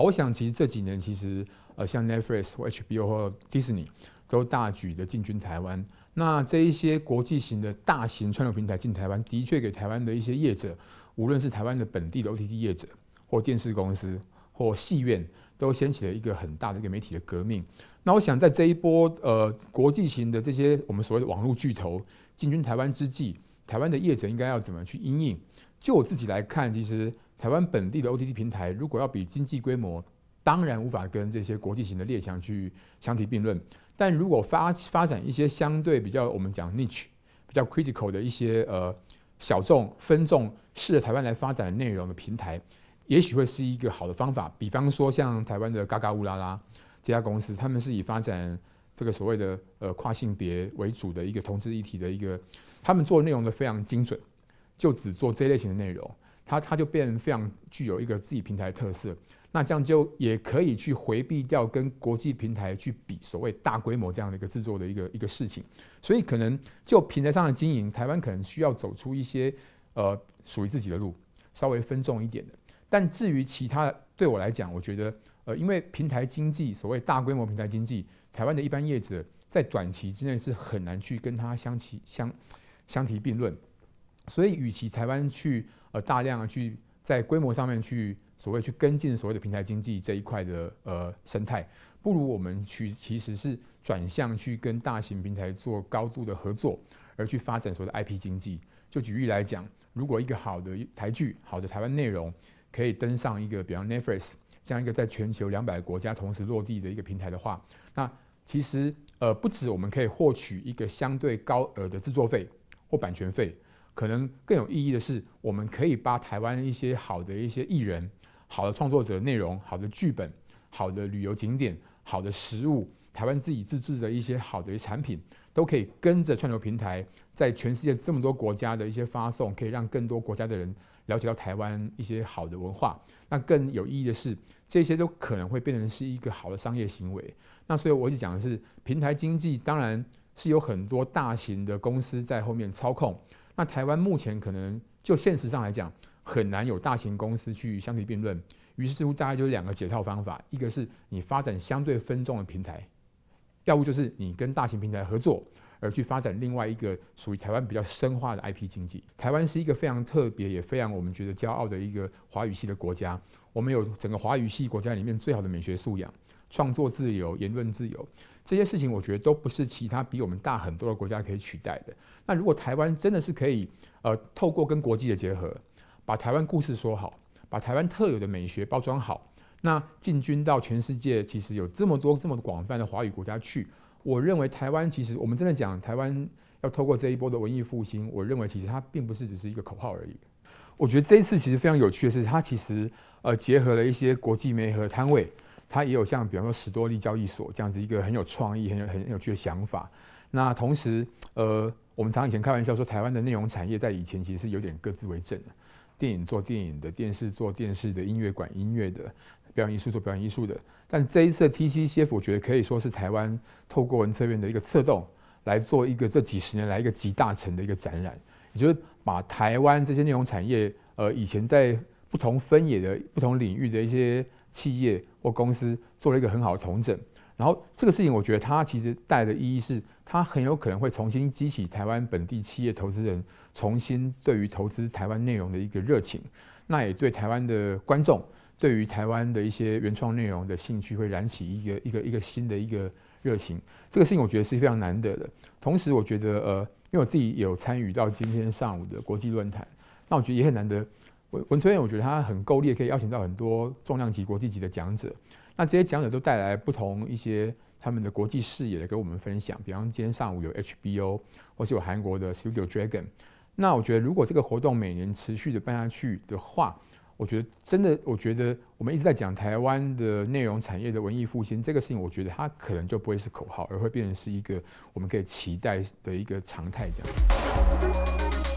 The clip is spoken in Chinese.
我想，其实这几年，其实呃，像 Netflix、或 HBO 或 Disney 都大举的进军台湾。那这一些国际型的大型串流平台进台湾，的确给台湾的一些业者，无论是台湾的本地的 OTT 业者，或电视公司，或戏院，都掀起了一个很大的一个媒体的革命。那我想，在这一波呃国际型的这些我们所谓的网络巨头进军台湾之际，台湾的业者应该要怎么去应应？就我自己来看，其实。台湾本地的 OTT 平台，如果要比经济规模，当然无法跟这些国际型的列强去相提并论。但如果发发展一些相对比较我们讲 niche、比较 critical 的一些呃小众、分众适合台湾来发展内容的平台，也许会是一个好的方法。比方说像台湾的嘎嘎乌拉拉这家公司，他们是以发展这个所谓的呃跨性别为主的一个同志一体的一个，他们做内容都非常精准，就只做这类型的内容。它它就变成非常具有一个自己平台的特色，那这样就也可以去回避掉跟国际平台去比所谓大规模这样的一个制作的一个一个事情，所以可能就平台上的经营，台湾可能需要走出一些呃属于自己的路，稍微分重一点的。但至于其他，对我来讲，我觉得呃，因为平台经济所谓大规模平台经济，台湾的一般业者在短期之内是很难去跟它相提相相提并论，所以与其台湾去。而大量去在规模上面去所谓去跟进所谓的平台经济这一块的呃生态，不如我们去其实是转向去跟大型平台做高度的合作，而去发展所谓的 IP 经济。就举例来讲，如果一个好的台剧、好的台湾内容可以登上一个，比方 Netflix 这样一个在全球两百个国家同时落地的一个平台的话，那其实呃不止我们可以获取一个相对高额的制作费或版权费。可能更有意义的是，我们可以把台湾一些好的一些艺人、好的创作者、内容、好的剧本、好的旅游景点、好的食物、台湾自己自制的一些好的产品，都可以跟着串流平台，在全世界这么多国家的一些发送，可以让更多国家的人了解到台湾一些好的文化。那更有意义的是，这些都可能会变成是一个好的商业行为。那所以我一直讲的是，平台经济当然是有很多大型的公司在后面操控。那台湾目前可能就现实上来讲，很难有大型公司去相提并论。于是乎，大概就两个解套方法：一个是你发展相对分众的平台，要不就是你跟大型平台合作，而去发展另外一个属于台湾比较深化的 IP 经济。台湾是一个非常特别，也非常我们觉得骄傲的一个华语系的国家。我们有整个华语系国家里面最好的美学素养。创作自由、言论自由，这些事情我觉得都不是其他比我们大很多的国家可以取代的。那如果台湾真的是可以，呃，透过跟国际的结合，把台湾故事说好，把台湾特有的美学包装好，那进军到全世界，其实有这么多这么广泛的华语国家去，我认为台湾其实我们真的讲，台湾要透过这一波的文艺复兴，我认为其实它并不是只是一个口号而已。我觉得这一次其实非常有趣的是，它其实呃结合了一些国际媒和摊位。它也有像，比方说史多利交易所这样子一个很有创意、很有很有趣的想法。那同时，呃，我们常以前开玩笑说，台湾的内容产业在以前其实是有点各自为政的，电影做电影的，电视做电视的，音乐管音乐的，表演艺术做表演艺术的。但这一次的 TCF，我觉得可以说是台湾透过文策院的一个策动，来做一个这几十年来一个集大成的一个展览，也就是把台湾这些内容产业，呃，以前在不同分野的不同领域的一些。企业或公司做了一个很好的重整，然后这个事情，我觉得它其实带的意义是，它很有可能会重新激起台湾本地企业投资人重新对于投资台湾内容的一个热情，那也对台湾的观众对于台湾的一些原创内容的兴趣会燃起一个一个一个新的一个热情。这个事情我觉得是非常难得的。同时，我觉得呃，因为我自己有参与到今天上午的国际论坛，那我觉得也很难得。文文春燕，我觉得他很够力，可以邀请到很多重量级、国际级的讲者。那这些讲者都带来不同一些他们的国际视野来跟我们分享。比方今天上午有 HBO，或是有韩国的 Studio Dragon。那我觉得，如果这个活动每年持续的办下去的话，我觉得真的，我觉得我们一直在讲台湾的内容产业的文艺复兴这个事情，我觉得它可能就不会是口号，而会变成是一个我们可以期待的一个常态这样。